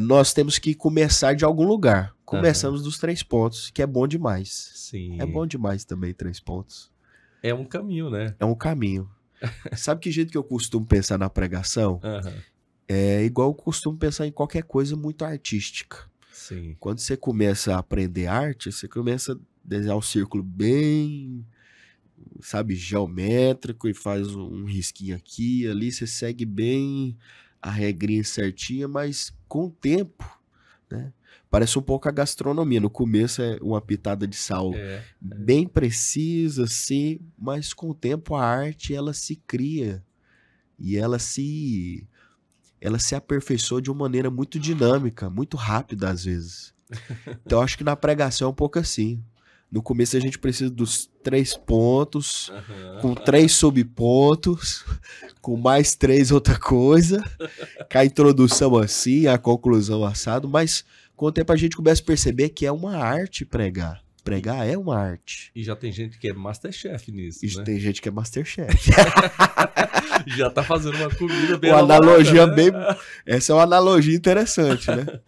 nós temos que começar de algum lugar. Começamos uhum. dos três pontos, que é bom demais. Sim. É bom demais também, três pontos. É um caminho, né? É um caminho. Sabe que jeito que eu costumo pensar na pregação? Uhum. É igual eu costumo pensar em qualquer coisa muito artística. Sim. Quando você começa a aprender arte, você começa a desenhar um círculo bem, sabe, geométrico e faz um risquinho aqui, ali, você segue bem a regrinha certinha, mas com tempo, né? Parece um pouco a gastronomia. No começo é uma pitada de sal é, é. bem é. precisa, sim, mas com o tempo a arte ela se cria e ela se ela se aperfeiçoa de uma maneira muito dinâmica, muito rápida às vezes. Então acho que na pregação é um pouco assim. No começo a gente precisa dos três pontos, uhum. com três subpontos, com mais três outra coisa, com a introdução assim, a conclusão assado, mas com o tempo a gente começa a perceber que é uma arte pregar. Pregar é uma arte. E já tem gente que é masterchef nisso. E né? tem gente que é masterchef. já tá fazendo uma comida bem. Uma analogia né? bem. Essa é uma analogia interessante, né?